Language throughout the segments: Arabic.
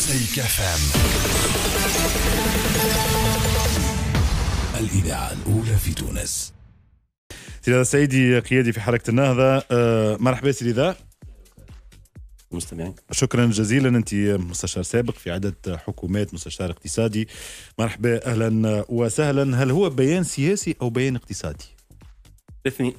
مزيكا فام الإذاعة الأولى في تونس سيدي هذا سيدي قيادي في حركة النهضة آه، مرحبا سيدي ذا مستمعين شكرا جزيلا انت مستشار سابق في عده حكومات مستشار اقتصادي مرحبا اهلا وسهلا هل هو بيان سياسي او بيان اقتصادي؟ الاثنين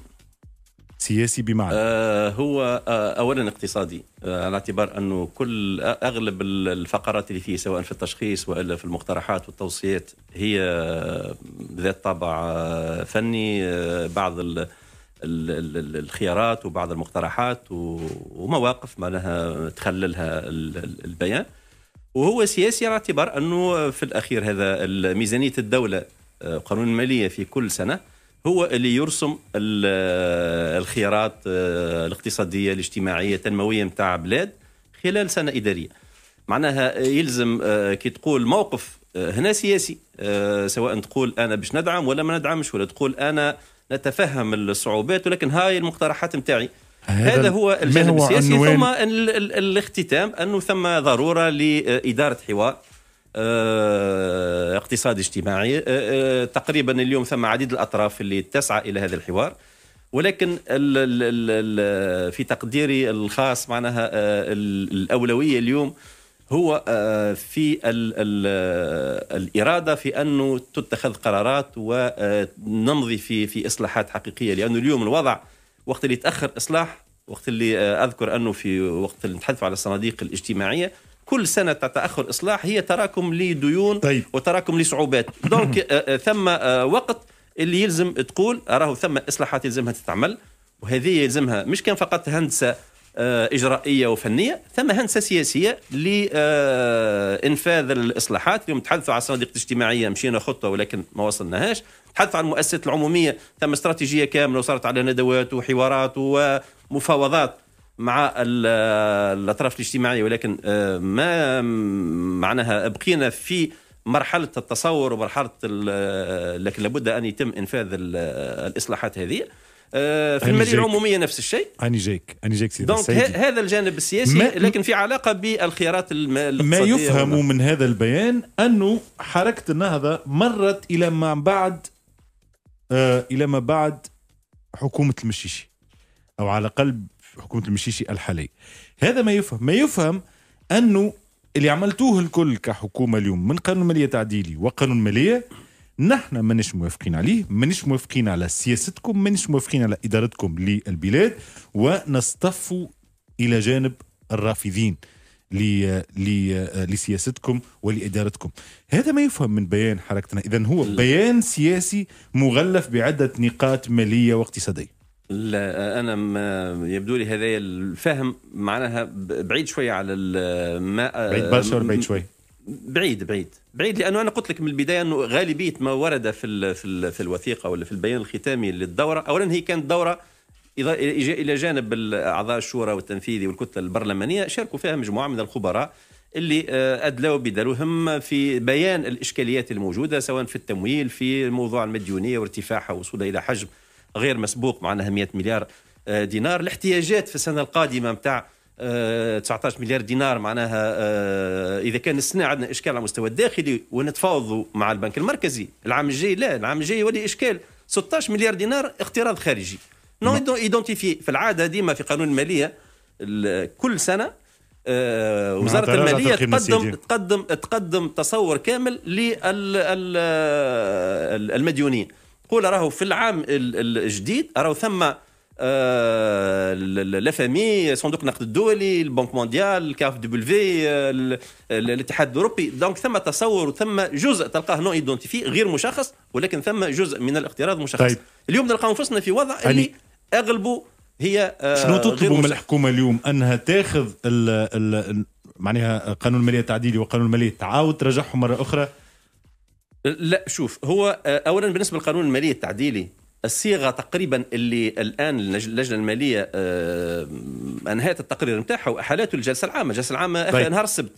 سياسي بمعنى؟ آه هو آه اولا اقتصادي آه على اعتبار انه كل آه، اغلب الفقرات اللي فيه سواء في التشخيص والا في المقترحات والتوصيات هي آه، ذات طابع آه، فني بعض ال الخيارات وبعض المقترحات ومواقف معناها تخللها البيان وهو سياسي على اعتبار انه في الاخير هذا ميزانيه الدوله قانون الماليه في كل سنه هو اللي يرسم الخيارات آه، الاقتصاديه الاجتماعيه التنمويه نتاع بلاد خلال سنه اداريه معناها يلزم آه، كي تقول موقف آه، هنا سياسي سواء تقول انا باش ندعم ولا ما ندعمش ولا تقول انا نتفهم الصعوبات ولكن هاي المقترحات نتاعي هذا هو الجانب السياسي ثم الاختتام انه ثم ضروره لاداره حوار آه، اقتصاد اجتماعي آه، آه، تقريبا اليوم ثم عديد الأطراف اللي تسعى إلى هذا الحوار ولكن في تقديري الخاص معناها الأولوية اليوم هو في الإرادة في أنه تتخذ قرارات ونمضي في في إصلاحات حقيقية لأنه اليوم الوضع وقت اللي تأخر إصلاح وقت اللي أذكر أنه في وقت اللي نتحدث على الصناديق الاجتماعية كل سنة تتأخر إصلاح هي تراكم لديون طيب. وتراكم لصعوبات دونك آه، آه، ثم آه، وقت اللي يلزم تقول راهو ثم إصلاحات يلزمها تتعمل وهذه يلزمها مش كان فقط هندسة إجرائية وفنية ثم هندسة سياسية لإنفاذ الإصلاحات اليوم تحدثوا على الصناديق الاجتماعية مشينا خطة ولكن ما وصلناهاش تحدثوا عن المؤسسات العمومية ثم استراتيجية كاملة وصارت على ندوات وحوارات ومفاوضات مع الاطراف الاجتماعيه ولكن آه، ما معناها بقينا في مرحله التصور ومرحله آه، لكن لابد ان يتم انفاذ آه، الاصلاحات هذه في الماليه العموميه نفس الشيء اني جايك اني جايك سيدي دونك هذا الجانب السياسي لكن في علاقه بالخيارات الاقتصاديه ما يفهم من هذا البيان انه حركه النهضه مرت الى ما بعد آه الى ما بعد حكومه المشيشي او على قلب حكومه المشيشي الحاليه هذا ما يفهم ما يفهم انه اللي عملتوه الكل كحكومه اليوم من قانون ماليه تعديلي وقانون ماليه نحن مانيش موافقين عليه مانيش موافقين على سياستكم مانيش موافقين على ادارتكم للبلاد ونصطف الى جانب الرافضين لسياستكم ولادارتكم هذا ما يفهم من بيان حركتنا اذا هو بيان سياسي مغلف بعده نقاط ماليه واقتصاديه لا انا ما يبدو لي هذا الفهم معناها بعيد شويه على الماء بعيد برشا ولا بعيد شويه؟ بعيد بعيد بعيد لانه انا قلت لك من البدايه انه غالبيه ما ورد في في, في الوثيقه ولا في البيان الختامي للدوره اولا هي كانت دوره الى جانب اعضاء الشورى والتنفيذي والكتله البرلمانيه شاركوا فيها مجموعه من الخبراء اللي آه، ادلوا بدلوهم في بيان الاشكاليات الموجوده سواء في التمويل في موضوع المديونيه وارتفاعها وصولها الى حجم غير مسبوق معناها 100 مليار آه، دينار الاحتياجات في السنه القادمه نتاع 19 آه، مليار دينار معناها آه، اذا كان السنه عندنا اشكال على المستوى الداخلي ونتفاوضوا مع البنك المركزي العام الجاي لا العام الجاي يولي اشكال 16 مليار دينار اقتراض خارجي نو نعم. ايدونتيفي في العاده ديما في قانون الماليه كل سنه وزاره الماليه تقدم تقدم تقدم تصور كامل للمديونين قول راهو في العام الجديد راهو ثم آه، لافامي صندوق النقد الدولي البنك مونديال الكاف دبليو آه، الاتحاد الاوروبي دونك ثم تصور وثم جزء تلقاه نو ايدونتيفي غير مشخص ولكن ثم جزء من الاقتراض مشخص طيب. اليوم نلقاو انفسنا في وضع اللي اغلبه هي آه، شنو تطلبوا من الحكومه اليوم انها تاخذ معناها قانون الماليه التعديلي وقانون الماليه تعاود ترجعهم مره اخرى لا شوف هو آه، اولا بالنسبه للقانون المالي التعديلي الصيغه تقريبا اللي الان اللجنه الماليه آه، انهت التقرير نتاعها واحالته الجلسه العامه، الجلسه العامه اخر طيب. نهار السبت.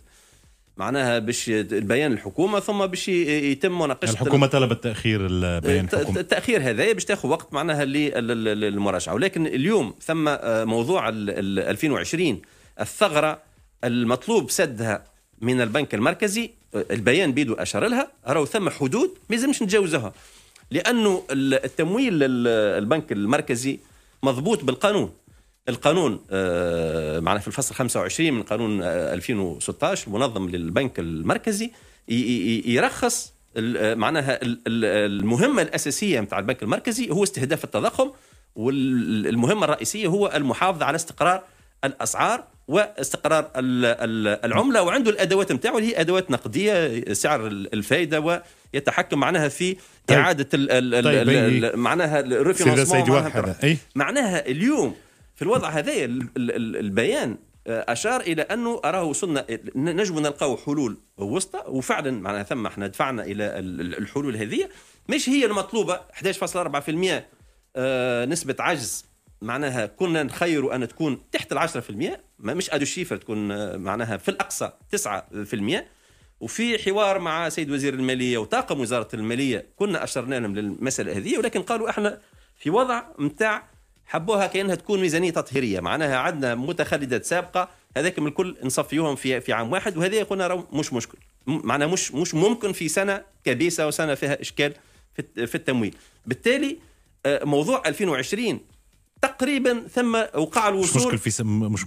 معناها باش البيان الحكومه ثم باش يتم مناقشه الحكومه طلبت تاخير البيان الحكومه التاخير هذا باش تاخذ وقت معناها للمراجعه ولكن اليوم ثم آه، موضوع 2020 الثغره المطلوب سدها من البنك المركزي البيان بيدو اشار لها راهو ثم حدود ما يلزمش نتجاوزها لانه التمويل البنك المركزي مضبوط بالقانون القانون آه، معنا في الفصل 25 من قانون 2016 آه، المنظم للبنك المركزي يرخص آه، معناها المهمه الاساسيه نتاع البنك المركزي هو استهداف التضخم والمهمه الرئيسيه هو المحافظه على استقرار الاسعار واستقرار العمله وعنده الادوات نتاعو اللي هي ادوات نقديه سعر الفائده ويتحكم معناها في طيب. اعاده طيب. معناها الريفيرونسمون معناها, إيه؟ معناها اليوم في الوضع هذا البيان آه، اشار الى انه اراه وصلنا نجم نلقاو حلول وسطى وفعلا معناها ثم احنا دفعنا الى الحلول هذه مش هي المطلوبه 11.4% آه، نسبه عجز معناها كنا نخيروا ان تكون تحت ال 10% مش ادو شيفر تكون آه، معناها في الاقصى 9% وفي حوار مع سيد وزير الماليه وطاقم وزاره الماليه كنا اشرنا لهم للمساله هذه ولكن قالوا احنا في وضع نتاع حبوها كانها تكون ميزانيه تطهيريه معناها عندنا متخلدات سابقه هذاك من الكل نصفيوهم في في عام واحد وهذه قلنا مش مشكل معناها مش مش ممكن في سنه كبيسه وسنه فيها اشكال في التمويل بالتالي آه، موضوع 2020 تقريبا ثم وقع الوصول مش مشكل في سم مش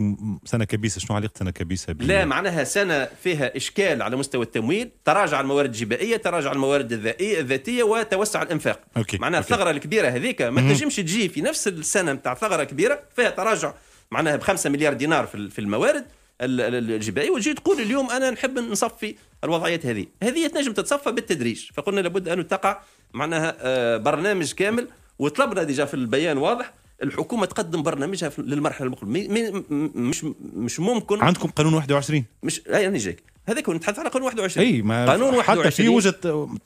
سنه كبيسه شنو علاقه سنه كبيسه بي... لا معناها سنه فيها اشكال على مستوى التمويل تراجع الموارد الجبائيه تراجع الموارد الذاتيه وتوسع الانفاق أوكي. معناها أوكي. الثغره الكبيره هذيك ما تنجمش تجي في نفس السنه نتاع ثغره كبيره فيها تراجع معناها ب 5 مليار دينار في الموارد الجبائيه وتجي تقول اليوم انا نحب نصفي الوضعيات هذه هذه تنجم تتصفى بالتدريج فقلنا لابد ان تقع معناها آه، برنامج كامل وطلبنا ديجا في البيان واضح الحكومه تقدم برنامجها للمرحله المقبله مش مش ممكن عندكم قانون 21 مش يعني جاك هذاك نتحدث على قانون 21 اي ما قانون 21 حتى في وجهه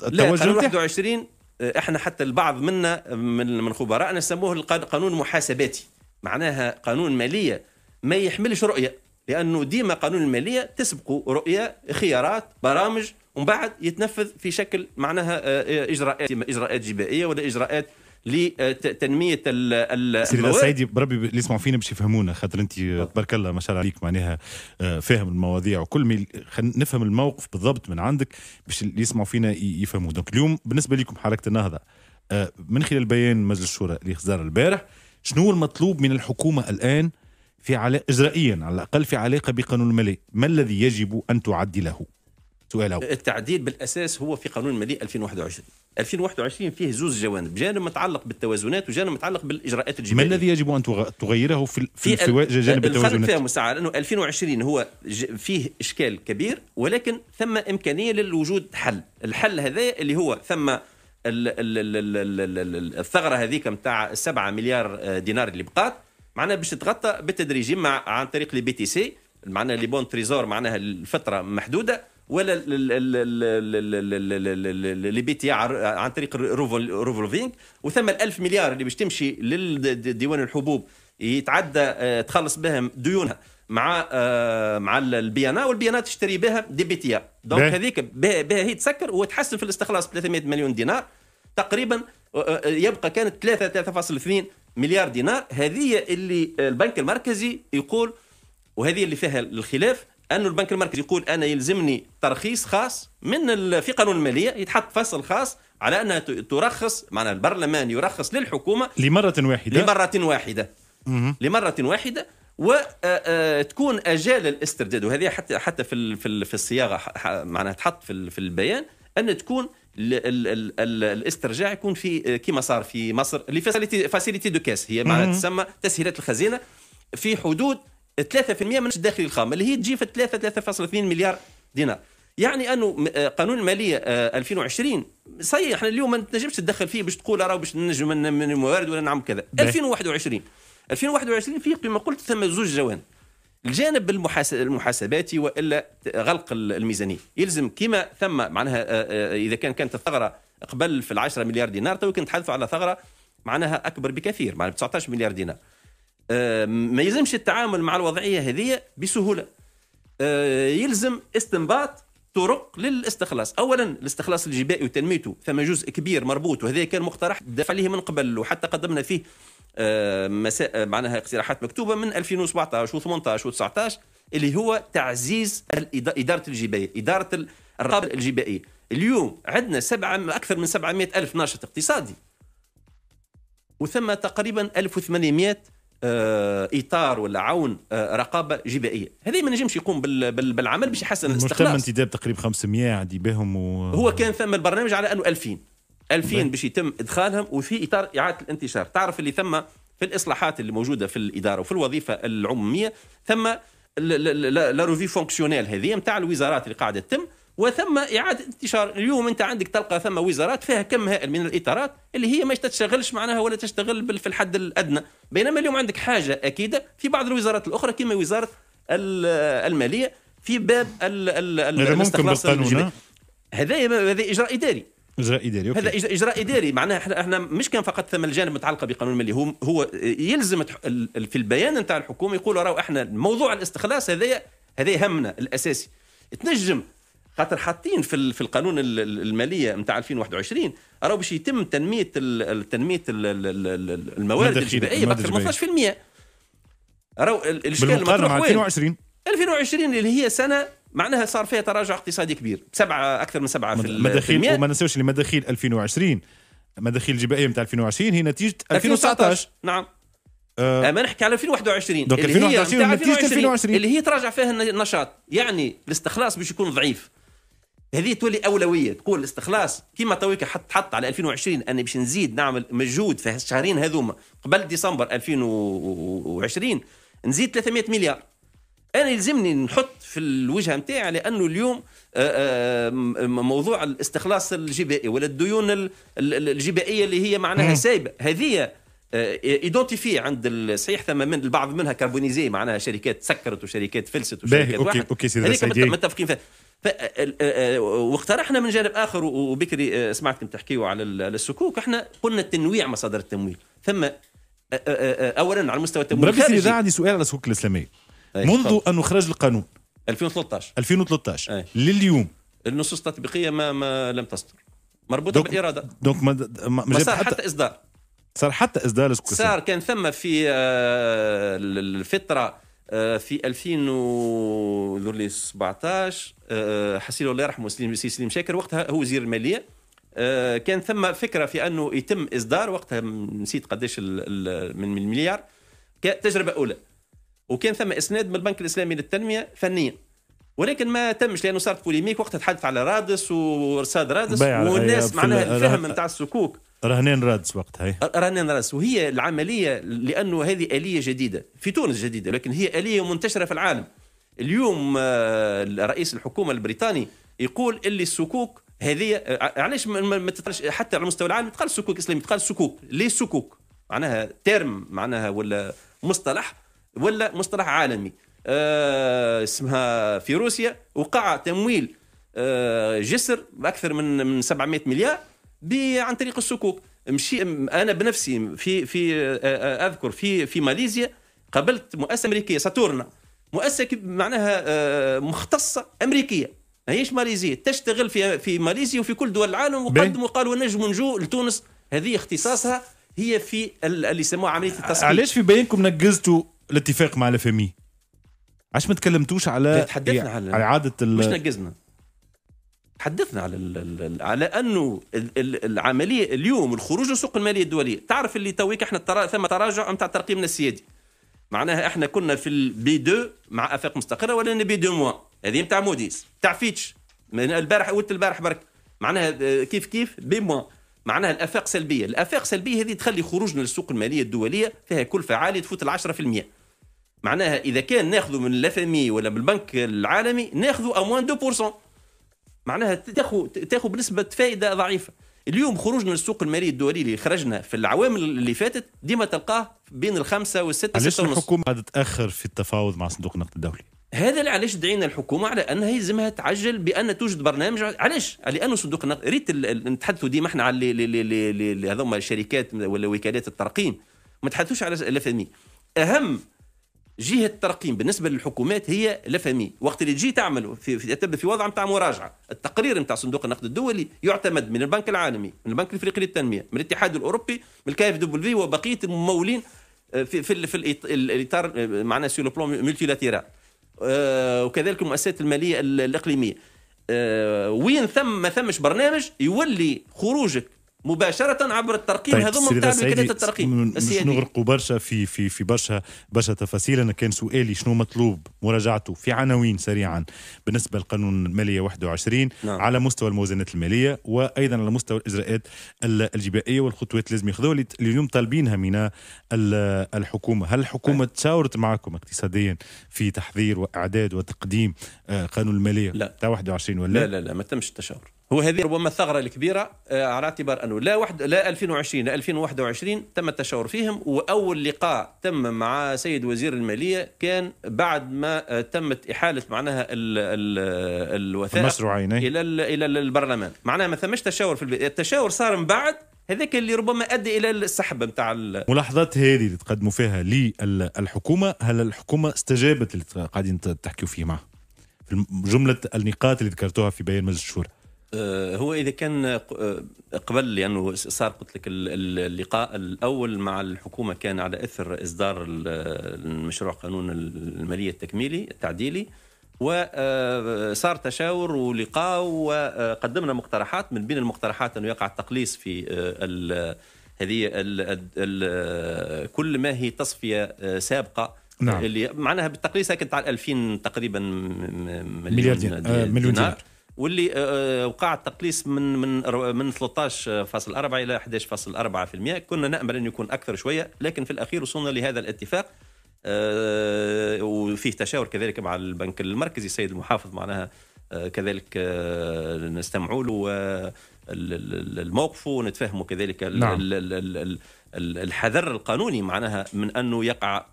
التوجه قانون 21 آه، احنا حتى البعض منا من من خبرائنا سموه القانون محاسباتي معناها قانون ماليه ما يحملش رؤيه لانه ديما قانون الماليه تسبقه رؤيه خيارات برامج ومن بعد يتنفذ في شكل معناها آه، اجراءات اجراءات جبائيه ولا اجراءات لتنميه ال سيدي بربي اللي يسمعوا فينا باش يفهمونا خاطر انت آه. تبارك الله ما شاء الله عليك معناها آه، فاهم المواضيع وكل ما نفهم الموقف بالضبط من عندك باش اللي يسمعوا فينا يفهموا دونك اليوم بالنسبه لكم حركه النهضه آه، من خلال بيان مجلس الشورى اللي خزار البارح شنو المطلوب من الحكومه الان في علا... اجرائيا على الاقل في علاقه بقانون المالي ما الذي يجب ان تعدله سؤال التعديل بالاساس هو في قانون المالي 2021 2021 فيه زوز جوانب جانب متعلق بالتوازنات وجانب متعلق بالاجراءات الجبائيه ما الذي يجب ان تغيره في في, في جانب التوازنات الفرق فيها مساعد انه 2020 هو فيه اشكال كبير ولكن ثم امكانيه للوجود حل الحل هذا اللي هو ثم الثغره هذيك نتاع 7 مليار دينار اللي بقات معناها باش تتغطى بالتدريج مع عن طريق لي بي تي سي معناها لي بون تريزور معناها الفتره محدوده ولا اللي بي تي عن طريق روفولفينغ وثم ال1000 مليار اللي باش تمشي لديوان الحبوب يتعدى تخلص بهم ديونها مع مع البيانا والبيانا تشتري بها دي بي تي دونك هذيك بها هي تسكر وتحسن في الاستخلاص 300 مليون دينار تقريبا يبقى كانت 3 3.2 مليار دينار هذه اللي البنك المركزي يقول وهذه اللي فيها الخلاف أن البنك المركزي يقول أنا يلزمني ترخيص خاص من في قانون المالية يتحط فصل خاص على أنها ترخص معنا البرلمان يرخص للحكومة لمرة واحدة لمرة واحدة لمرة واحدة وتكون آه، آه، أجال الاسترداد وهذه حتى حتى في في الصياغة معناها تحط في البيان أن تكون الاسترجاع يكون في آه، كما صار في مصر لفاسيليتي فاسيليتي دو كاس هي معناها تسمى تسهيلات الخزينه في حدود 3% من الداخلي الخام اللي هي تجي في 3 3.2 مليار دينار يعني انه آه، قانون الماليه 2020 آه، صحيح احنا اليوم ما تنجمش تدخل فيه باش تقول راه باش ننجم من الموارد ولا نعمل كذا 2021 2021 فيه كما قلت ثم زوج جوانب الجانب المحاسباتي والا غلق الميزانيه يلزم كما ثم معناها آه، اذا كان كانت الثغره قبل في 10 مليار دينار تو كنت تحدثوا على ثغره معناها اكبر بكثير معناها 19 مليار دينار ما يلزمش التعامل مع الوضعيه هذه بسهوله آه، يلزم استنباط طرق للاستخلاص اولا الاستخلاص الجبائي وتنميته ثم جزء كبير مربوط وهذا كان مقترح دفع عليه من قبل وحتى قدمنا فيه آه، مساء معناها اقتراحات مكتوبه من 2017 و18 و19 اللي هو تعزيز اداره الجبائيه اداره الرقابه الجبائيه اليوم عندنا سبعة اكثر من 700 الف ناشط اقتصادي وثم تقريبا 1800 آه، اطار ولا عون آه، رقابه جبائيه هذا ما نجمش يقوم بالعمل باش يحسن الاستخلاص تم انتداب تقريبا 500 عندي بهم و... هو كان ثم البرنامج على انه 2000 2000 باش يتم ادخالهم وفي اطار اعاده الانتشار تعرف اللي ثم في الاصلاحات اللي موجوده في الاداره وفي الوظيفه العموميه ثم لا روفي فونكسيونيل هذه نتاع الوزارات اللي قاعده تتم وثم إعادة انتشار اليوم أنت عندك تلقى ثم وزارات فيها كم هائل من الإطارات اللي هي ما تشتغلش معناها ولا تشتغل في الحد الأدنى بينما اليوم عندك حاجة أكيدة في بعض الوزارات الأخرى كما وزارة المالية في باب الاستخلاص هذا هذا إجراء إداري اجراء اداري أوكي. هذا اجراء اداري معناها احنا, احنا مش كان فقط ثم الجانب متعلقه بقانون المالي هو هو يلزم في البيان نتاع الحكومه يقولوا راهو احنا موضوع الاستخلاص هذا هذا همنا الاساسي تنجم خاطر حاطين في في القانون الماليه نتاع 2021 راهو باش يتم تنميه تنميه الموارد الجبائيه باكثر من 12% راهو الاشكال بالمقارنه مع 2020 2020 اللي هي سنه معناها صار فيها تراجع اقتصادي كبير سبعة اكثر من سبعة في المداخيل وما ننساوش اللي مداخيل 2020 مداخيل الجبائيه نتاع 2020 هي نتيجه 2019, نعم أه ما نحكي على 2021 دونك 2021 نتيجه 2020 اللي هي تراجع فيها النشاط يعني الاستخلاص باش يكون ضعيف هذه تولي اولويه تقول الاستخلاص كيما تويك حط حط على 2020 اني باش نزيد نعمل مجهود في الشهرين هذوما قبل ديسمبر 2020 نزيد 300 مليار انا يلزمني نحط في الوجهه نتاعي لانه اليوم آه، آه، موضوع الاستخلاص الجبائي ولا الديون الجبائيه اللي هي معناها سايبه هذه ايدونتيفي آه، عند صحيح ثم من البعض منها كربونيزي معناها شركات سكرت وشركات فلست وشركات اوكي واحد. اوكي سيدي متفقين فيها واقترحنا من جانب اخر وبكري آه، سمعتكم تحكيوا على السكوك احنا قلنا التنويع مصادر التمويل ثم آه، آه، اولا على مستوى التمويل الخارجي اذا عندي سؤال على السكوك الاسلاميه طيب، منذ ان اخرج القانون 2013 2013 أي. لليوم النصوص التطبيقيه ما, ما لم تصدر مربوطه دوك بالاراده دونك ما, ما, ما صار حتى, حتى اصدار صار حتى اصدار السكوك صار كان ثم في الفتره آه، في 2017 آه، حسين الله يرحمه سليم سليم شاكر وقتها هو وزير الماليه آه، كان ثم فكره في انه يتم اصدار وقتها نسيت قداش من المليار كتجربه اولى وكان ثم اسناد من البنك الاسلامي للتنميه فنيا ولكن ما تمش لانه صارت بوليميك وقتها تحدث على رادس ورصاد رادس والناس معناها الفهم نتاع السكوك رهنين رادس وقتها رهنين رادس وهي العملية لأنه هذه آلية جديدة في تونس جديدة لكن هي آلية منتشرة في العالم اليوم آه، رئيس الحكومة البريطاني يقول اللي السكوك هذه آه، آه، علاش ما تتقالش حتى على مستوى العالم تقال سكوك اسلامي تقال سكوك ليه سكوك معناها ترم معناها ولا مصطلح ولا مصطلح عالمي آه اسمها في روسيا وقع تمويل آه جسر باكثر من من 700 مليار عن طريق السكوك مشي انا بنفسي في في آه، آه، اذكر في في ماليزيا قابلت مؤسسه امريكيه ساتورنا مؤسسه معناها آه، مختصه امريكيه ماهيش ماليزيه تشتغل في في ماليزيا وفي كل دول العالم وقدموا قالوا نجم نجو لتونس هذه اختصاصها هي في اللي يسموها عمليه التصحيح علاش في بينكم نجزتوا الاتفاق مع الافامي علاش ما تكلمتوش على تحدثنا على, اعاده مش نجزنا تحدثنا على على انه العمليه اليوم الخروج لسوق الماليه الدوليه تعرف اللي تويك احنا الترا... ثم تراجع نتاع ترقيمنا السيادي معناها احنا كنا في البي 2 مع افاق مستقره ولا بي 2 موان هذه نتاع موديس تاع فيتش من البارح قلت البارح برك معناها آه، كيف كيف بي موان معناها الافاق سلبيه الافاق سلبيه هذه تخلي خروجنا للسوق الماليه الدوليه فيها كلفه عاليه تفوت ال 10% معناها اذا كان ناخذ من الافمي ولا من البنك العالمي ناخذ اموان 2% معناها تاخذ تاخذ بنسبه فائده ضعيفه اليوم خروجنا من السوق المالي الدولي اللي خرجنا في العوامل اللي فاتت ديما تلقاه بين الخمسة والستة علاش الحكومة قاعدة تأخر في التفاوض مع صندوق النقد الدولي؟ هذا اللي علاش دعينا الحكومة على أنها يلزمها تعجل بأن توجد برنامج علاش؟ لأنه صندوق النقد ريت نتحدثوا ديما احنا على هذوما الشركات ولا وكالات الترقيم ما تحدثوش على الاف اهم جهه الترقيم بالنسبه للحكومات هي لفمي وقت اللي تجي تعمل في في, في وضع نتاع مراجعه التقرير نتاع صندوق النقد الدولي يعتمد من البنك العالمي من البنك الافريقي للتنميه من الاتحاد الاوروبي من الكاف اف في وبقيه الممولين آه، في في, في الاطار معنا سي لو بلون ملتيلاتيرال وكذلك المؤسسات الماليه الاقليميه آه، وين ثم ما ثمش برنامج يولي خروجك مباشره عبر الترقيم طيب هذوما نتاع ميكانيات الترقيم مش نغرقوا برشا في في في برشا برشا تفاصيل انا كان سؤالي شنو مطلوب مراجعته في عناوين سريعا بالنسبه لقانون الماليه 21 نعم. على مستوى الموازنات الماليه وايضا على مستوى الاجراءات الجبائيه والخطوات اللي لازم ياخذوها اللي اليوم طالبينها من الحكومه هل الحكومه أه. تشاورت معكم اقتصاديا في تحضير واعداد وتقديم آه، قانون الماليه لا. 21 ولا لا لا لا ما تمش التشاور هو هذه ربما الثغرة الكبيرة آه، على اعتبار أنه لا واحد لا 2020 لا 2021 تم التشاور فيهم وأول لقاء تم مع سيد وزير المالية كان بعد ما آه، تمت إحالة معناها ال ال الوثائق المشروعين إلى إلى البرلمان معناها ما ثمش تشاور في البيت. التشاور صار من بعد هذاك اللي ربما ادى الى السحب نتاع الملاحظات هذه اللي تقدموا فيها للحكومه هل الحكومه استجابت اللي قاعدين تحكيوا فيه معها؟ جمله النقاط اللي ذكرتوها في بيان مجلس الشورى آه، هو اذا كان آه، قبل لانه يعني صار قلت لك اللقاء الاول مع الحكومه كان على اثر اصدار المشروع قانون الماليه التكميلي التعديلي وصار آه، تشاور ولقاء وقدمنا مقترحات من بين المقترحات انه يقع التقليص في هذه كل ما هي تصفيه سابقه نعم. اللي معناها بالتقليص كانت على 2000 تقريبا مليون مليار دينار, دينار. واللي آه، آه، وقع التقليص من من من 13.4 الى 11.4% كنا نامل ان يكون اكثر شويه لكن في الاخير وصلنا لهذا الاتفاق آه، وفيه تشاور كذلك مع البنك المركزي السيد المحافظ معناها كذلك نستمعوا له الموقف ونتفهموا كذلك نعم. الحذر القانوني معناها من انه يقع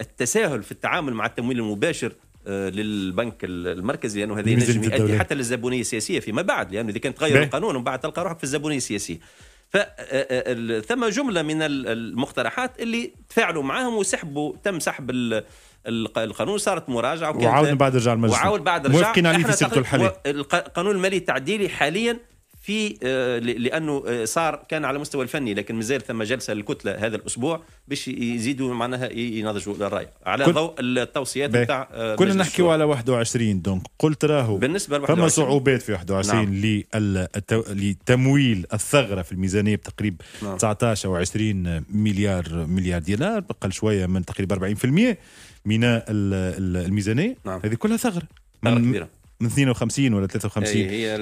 التساهل في التعامل مع التمويل المباشر آه، للبنك المركزي لانه هذه نجم يؤدي حتى للزبونيه السياسيه فيما بعد لانه اذا كان تغير القانون ومن بعد تلقى روحك في الزبونيه السياسيه ف آه، آه، ثم جمله من المقترحات اللي تفاعلوا معاهم وسحبوا تم سحب القانون صارت مراجعه وعاود بعد رجع المجلس وعاود بعد رجع موافقين عليه في سيرته الحاليه القانون المالي التعديلي حاليا في آه، لانه صار آه، كان على مستوى الفني لكن مازال ثم جلسه للكتله هذا الاسبوع باش يزيدوا معناها يناضجوا الراي على ضوء التوصيات نتاع آه، كنا نحكيوا على 21 دونك قلت راهو بالنسبه ل 21 فما صعوبات في 21 نعم. للتو... لتمويل الثغره في الميزانيه بتقريب نعم. 19 او 20 مليار مليار دينار بقل شويه من تقريبا 40% من الميزانيه نعم. هذه كلها ثغره ثغره كبيره من 52 ولا 53 إيه، هي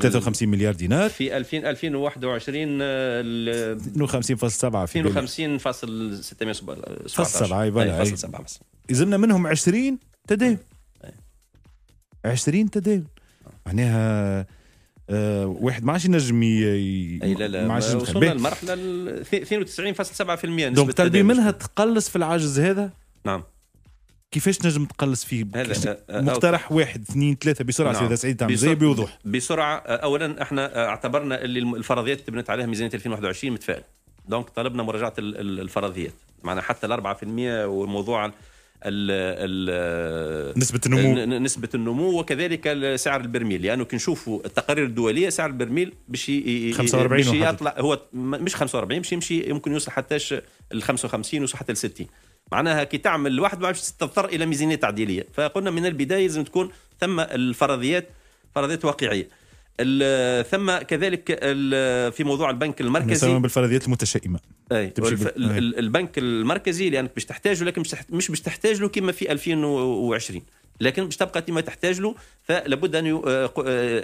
53 مليار دينار في 2000 2021 52.7 52.617 فصل 7 فوالا فصل يلزمنا منهم 20 تداول 20 أيوة. تداول معناها آه واحد ما عادش ينجم اي لا لا ما عادش وصلنا للمرحله 92.7% نسبه دونك تربي منها تقلص في العجز هذا نعم كيفاش نجم تقلص فيه آه، آه، مقترح واحد اثنين ثلاثه بسرعه نعم. سيدة سعيد تعمل زي بوضوح بسرعه آه، اولا احنا اعتبرنا اللي الفرضيات اللي تبنت عليها ميزانيه 2021 متفائل دونك طلبنا مراجعه الفرضيات معنا حتى ال 4% وموضوع الـ الـ نسبة النمو نسبة النمو وكذلك سعر البرميل لأنه يعني كنشوفوا التقارير الدولية سعر البرميل باش 45 يطلع هو مش 45 باش يمشي يمكن يوصل حتى ال 55 وحتى حتى 60 معناها كي تعمل الواحد ما عادش تضطر الى ميزانيه تعديليه فقلنا من البدايه لازم تكون ثم الفرضيات فرضيات واقعيه ثم كذلك في موضوع البنك المركزي مثلا بالفرضيات المتشائمه اي والف... البنك المركزي لانك باش تحتاجه لكن مش باش تحتاج له كما في 2020 لكن باش تبقى كما تحتاج له فلابد ان آه، آه،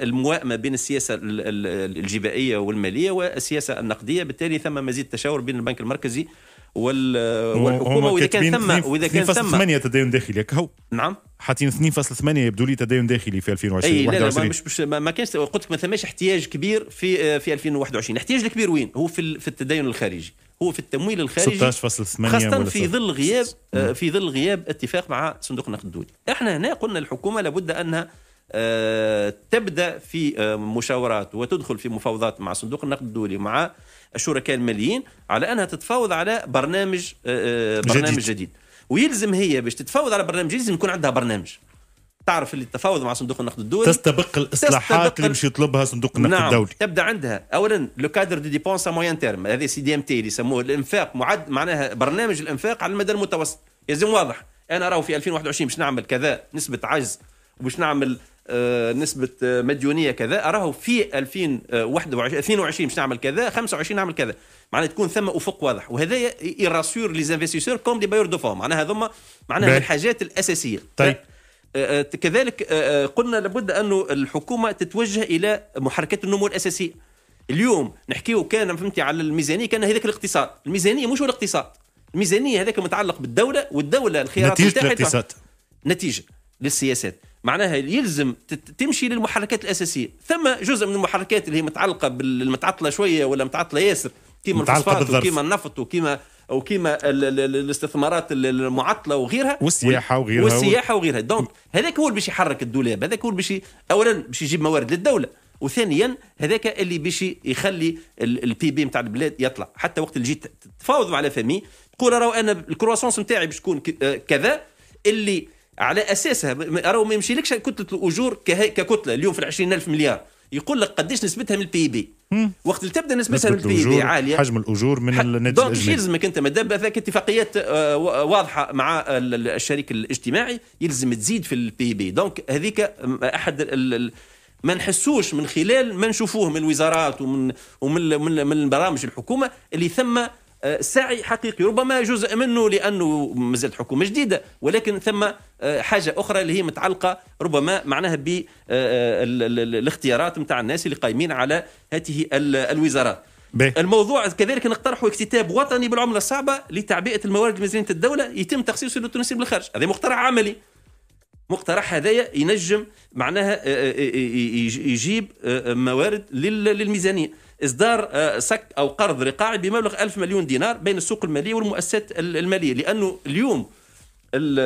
الموائمه بين السياسه الجبائيه والماليه والسياسه النقديه بالتالي ثم مزيد تشاور بين البنك المركزي والحكومه واذا كان ثم واذا كان ثم 2.8 تدين داخلي هو نعم حاطين 2.8 يبدو لي تدين داخلي في 2020 اي لا لا مش, مش ما كانش قلت لك ما ثماش احتياج كبير في في 2021 الاحتياج الكبير وين هو في في التدين الخارجي هو في التمويل الخارجي 16.8 خاصة في ظل غياب في ظل غياب اتفاق مع صندوق النقد الدولي احنا هنا قلنا الحكومة لابد انها آه، تبدا في آه، مشاورات وتدخل في مفاوضات مع صندوق النقد الدولي مع الشركاء الماليين على انها تتفاوض على برنامج آه، برنامج جديد, جديد. ويلزم هي باش تتفاوض على برنامج لازم يكون عندها برنامج تعرف اللي التفاوض مع صندوق النقد الدولي تستبق الاصلاحات تستبق... اللي مش يطلبها صندوق النقد نعم. الدولي تبدا عندها اولا لو كادر دي ديبونس موين تيرم هذه سي دي ام تي اللي يسموه الانفاق معد معناها برنامج الانفاق على المدى المتوسط يلزم واضح انا راهو في 2021 باش نعمل كذا نسبه عجز وباش نعمل آه، نسبه آه، مديونيه كذا أراه في 2021 22 باش نعمل كذا 25 نعمل كذا معناها تكون ثم افق واضح وهذا يراسور لي زانفستيسور كوم دي بايور دو معناها هذوما معناها من الحاجات الاساسيه طيب آه، كذلك قلنا لابد انه الحكومه تتوجه الى محركات النمو الاساسيه اليوم نحكيو كان فهمتي على الميزانيه كان هذاك الاقتصاد الميزانيه مش هو الاقتصاد الميزانيه هذاك متعلق بالدوله والدوله الخيارات نتيجه الاقتصاد نتيجه للسياسات معناها يلزم تمشي للمحركات الاساسيه ثم جزء من المحركات اللي هي متعلقه بالمتعطله شويه ولا متعطله ياسر كيما الفوسفات وكيما النفط وكيما وكيما الاستثمارات المعطله وغيرها والسياحه وغيرها والسياحه وغيرها دونك هذاك هو اللي باش يحرك الدولاب هذاك هو اللي باش اولا باش يجيب موارد للدوله وثانيا هذاك اللي باش يخلي البي بي نتاع البلاد يطلع حتى وقت اللي جيت تفاوضوا على فمي تقول راهو انا الكرواسونس نتاعي باش تكون آه، كذا اللي على اساسها راهو ما يمشيلكش كتله الاجور ككتله اليوم في ال 20000 مليار يقول لك قديش نسبتها من البي بي وقت اللي تبدا نسبتها من البي بي عاليه حجم الاجور من الناتج دونك يلزمك انت مادام هذاك اتفاقيات آه، آه، واضحه مع الشريك الاجتماعي يلزم تزيد في البي بي دونك هذيك احد ما نحسوش من خلال ما نشوفوه من الوزارات ومن ومن من, من برامج الحكومه اللي ثم آه، سعي حقيقي ربما جزء منه لانه مازالت حكومه جديده ولكن ثم آه، حاجه اخرى اللي هي متعلقه ربما معناها بالاختيارات آه، نتاع الناس اللي قايمين على هذه الوزارات بي. الموضوع كذلك نقترحوا اكتتاب وطني بالعمله الصعبه لتعبئه الموارد المزينه الدوله يتم تخصيصه للتونسيين بالخارج هذا مقترح عملي مقترح هذايا ينجم معناها يجيب موارد للميزانيه إصدار آه، سك أو قرض رقاعي بمبلغ 1000 مليون دينار بين السوق المالية والمؤسسات المالية لأنه اليوم الـ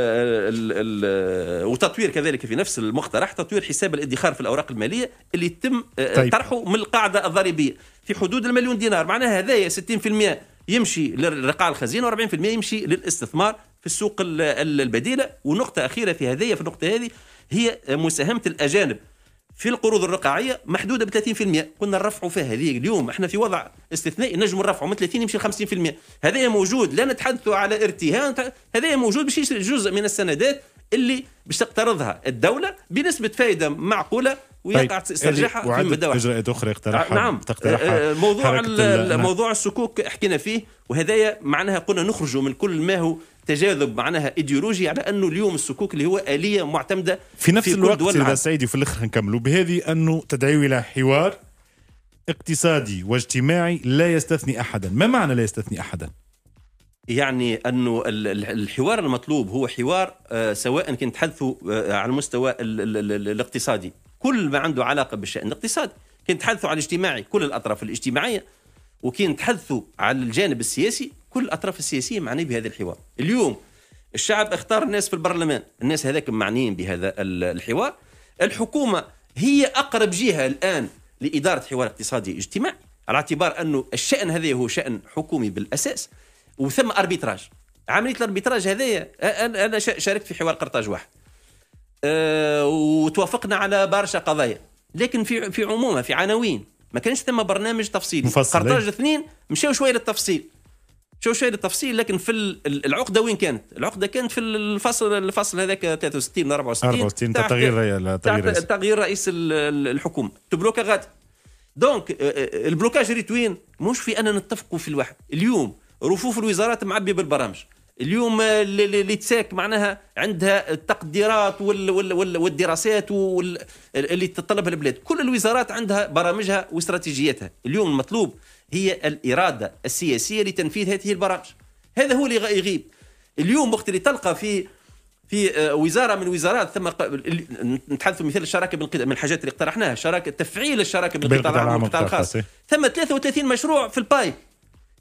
الـ الـ آه، وتطوير كذلك في نفس المقترح تطوير حساب الادخار في الاوراق الماليه اللي يتم آه، طيب. طرحه من القاعده الضريبيه في حدود المليون دينار معناها هذايا 60% يمشي للرقاع الخزينه و40% يمشي للاستثمار في السوق البديله ونقطه اخيره في هذه في النقطه هذه هي مساهمه الاجانب في القروض الرقعيه محدوده ب 30% قلنا نرفعوا فيها هذه اليوم احنا في وضع استثنائي نجم نرفعوا من 30 يمشي ل 50% هذا موجود لا نتحدث على ارتهان هذا موجود باش يشري جزء من السندات اللي باش تقترضها الدوله بنسبه فايده معقوله ويقع طيب. استرجاعها في مدى اجراءات اخرى اقترحها آه، نعم تقترحها آه، آه، موضوع موضوع السكوك حكينا فيه وهذايا معناها قلنا نخرجوا من كل ما هو تجاذب معناها ايديولوجي على يعني انه اليوم السكوك اللي هو اليه معتمده في نفس في الوقت سيدي سعيدي في الاخر نكملوا بهذه انه تدعو الى حوار اقتصادي واجتماعي لا يستثني احدا، ما معنى لا يستثني احدا؟ يعني انه الحوار المطلوب هو حوار آه، سواء كنت تحدثوا آه، على المستوى الاقتصادي، كل ما عنده علاقه بالشان الاقتصادي، كنت تحدثوا على الاجتماعي كل الاطراف الاجتماعيه وكان تحدثوا على الجانب السياسي كل الاطراف السياسيه معنيه بهذا الحوار اليوم الشعب اختار الناس في البرلمان الناس هذاك معنيين بهذا الحوار الحكومه هي اقرب جهه الان لاداره حوار اقتصادي اجتماعي على اعتبار انه الشان هذا هو شان حكومي بالاساس وثم اربيتراج عمليه الاربيتراج هذايا انا شاركت في حوار قرطاج واحد آه، وتوافقنا على برشا قضايا لكن في في عمومها في عناوين ما كانش ثم برنامج تفصيلي قرطاج إيه؟ اثنين مشاو شويه للتفصيل شو شوشيري التفصيل لكن في العقده وين كانت؟ العقده كانت في الفصل الفصل هذاك 63 64 64 تغيير تغيير تغيير رئيس الحكومه تبلوكا غاد دونك البلوكاج ريت وين؟ مش في اننا نتفقوا في الواحد اليوم رفوف الوزارات معبي بالبرامج اليوم آه، اللي تساك معناها عندها التقديرات والدراسات اللي تطلبها البلاد كل الوزارات عندها برامجها واستراتيجياتها اليوم المطلوب هي الإرادة السياسية لتنفيذ هذه البرامج هذا هو اللي يغيب اليوم وقت اللي تلقى في في آه، وزاره من الوزارات ثم نتحدثوا مثال الشراكه بالقطاع من الحاجات اللي اقترحناها شراكه تفعيل الشراكه بالقطاع العام والقطاع الخاص إيه. ثم 33 مشروع في البايب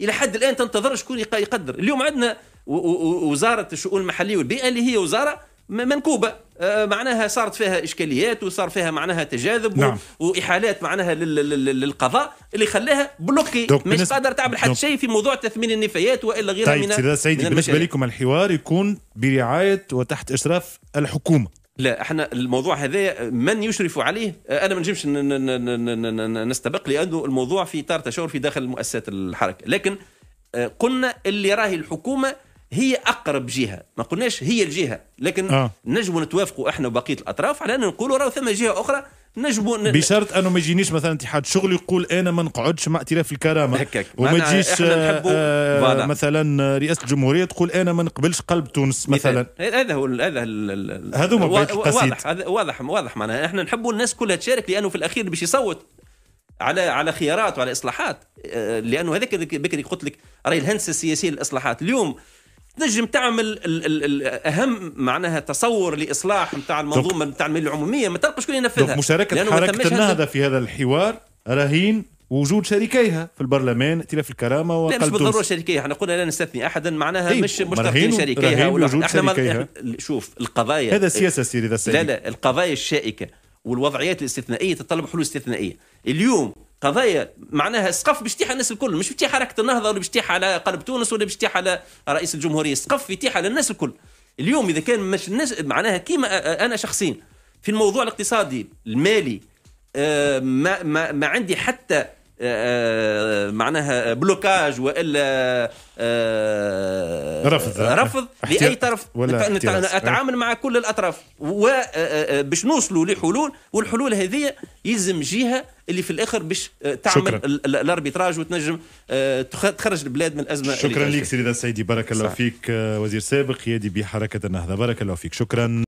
الى حد الان تنتظر شكون يقدر اليوم عندنا وزاره الشؤون المحليه والبيئه اللي هي وزاره منكوبه آه، معناها صارت فيها اشكاليات وصار فيها معناها تجاذب نعم. واحالات معناها للقضاء اللي خلاها بلوكي مش قادر تعمل حتى شيء في موضوع تثمين النفايات والا غيرها طيب من سيدي سيدي من بالنسبه لكم الحوار يكون برعايه وتحت اشراف الحكومه لا احنا الموضوع هذا من يشرف عليه انا ما نجمش نستبق لانه الموضوع في اطار تشاور في داخل مؤسسات الحركه لكن آه، قلنا اللي راهي الحكومه هي اقرب جهه ما قلناش هي الجهه لكن آه. نجموا نتوافقوا احنا وبقيه الاطراف على ان نقولوا راه ثم جهه اخرى نجموا ن... بشرط انه ما يجينيش مثلا اتحاد شغل يقول انا ما نقعدش مع ائتلاف الكرامه هكاك وما تجيش آه، مثلا رئاسه الجمهوريه تقول انا ما نقبلش قلب تونس مثلا هذا هو هذا هذا ما واضح واضح واضح معناها احنا نحبوا الناس كلها تشارك لانه في الاخير باش يصوت على على خيارات وعلى اصلاحات آه، لانه هذاك بكري قلت لك راهي الهندسه السياسيه للاصلاحات اليوم تنجم تعمل ال ال ال اهم معناها تصور لاصلاح نتاع المنظومه نتاع الميل العموميه ما تلقى شكون ينفذها مشاركه حركه النهضه في هذا الحوار رهين وجود شريكيها في البرلمان ائتلاف الكرامه وقلب لا مش بالضروره شريكيها احنا قلنا لا نستثني احدا معناها طيب، مش مش شريكيها ولا وجود احنا شريكيها. شوف القضايا هذا سياسه سيدي لا لا القضايا الشائكه والوضعيات الاستثنائيه تتطلب حلول استثنائيه اليوم قضايا معناها السقف باش الناس الكل مش باش يتيح حركه النهضه ولا باش على قلب تونس ولا باش على رئيس الجمهوريه السقف يتيح على الناس الكل اليوم اذا كان مش الناس معناها كيما انا شخصيا في الموضوع الاقتصادي المالي آه، ما, ما, ما عندي حتى آه، آه، معناها بلوكاج والا آه، رفض رفض لاي طرف اتعامل مع كل الاطراف وباش نوصلوا لحلول والحلول هذه يلزم جهه اللي في الاخر باش تعمل الاربيتراج وتنجم تخرج البلاد من الازمه شكرا لك سيدي بارك الله فيك وزير سابق يدي بحركه النهضه بارك الله فيك شكرا